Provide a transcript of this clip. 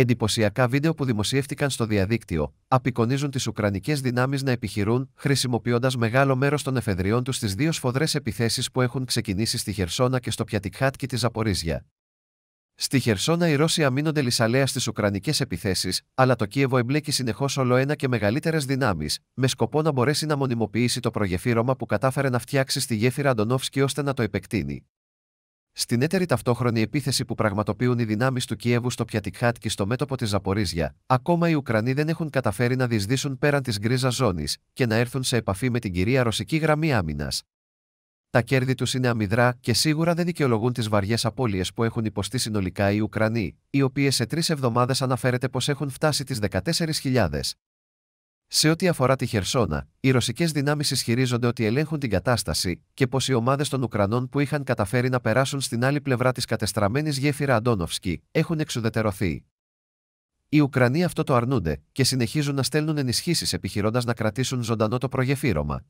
Εντυπωσιακά βίντεο που δημοσιεύτηκαν στο διαδίκτυο απεικονίζουν τις Ουκρανικές δυνάμεις να επιχειρούν, χρησιμοποιώντας μεγάλο μέρος των εφεδριών τους στις δύο σφοδρές επιθέσεις που έχουν ξεκινήσει στη Χερσόνα και στο Πιατικχάτκι τη Ζαπορίζια. Στη Χερσόνα οι Ρώσοι αμήνονται λησαλέα στις Ουκρανικές επιθέσεις, αλλά το Κίεβο εμπλέκει συνεχώς όλο ένα και μεγαλύτερες δυνάμεις, με σκοπό να μπορέσει να μονιμοποιήσει το προγεφύρωμα που κατάφερε να φτιάξει στη γέφυρα Αντωνόφσκι ώστε να το επεκτείνει. Στην έτερη ταυτόχρονη επίθεση που πραγματοποιούν οι δυνάμεις του Κιέβου στο Πιατικχάτ και στο μέτωπο της Ζαπορίζια, ακόμα οι Ουκρανοί δεν έχουν καταφέρει να διεισδύσουν πέραν της γκρίζας ζώνης και να έρθουν σε επαφή με την κυρία ρωσική γραμμή άμυνας. Τα κέρδη τους είναι αμυδρά και σίγουρα δεν δικαιολογούν τις βαριές απώλειες που έχουν υποστεί συνολικά οι Ουκρανοί, οι οποίες σε τρεις εβδομάδες αναφέρεται πως έχουν φτάσει τις 14.000. Σε ό,τι αφορά τη Χερσόνα, οι ρωσικές δυνάμεις ισχυρίζονται ότι ελέγχουν την κατάσταση και πως οι ομάδες των Ουκρανών που είχαν καταφέρει να περάσουν στην άλλη πλευρά της κατεστραμμένης γέφυρα Αντόνοφσκι έχουν εξουδετερωθεί. Οι Ουκρανοί αυτό το αρνούνται και συνεχίζουν να στέλνουν ενισχύσεις επιχειρώντας να κρατήσουν ζωντανό το προγεφύρωμα.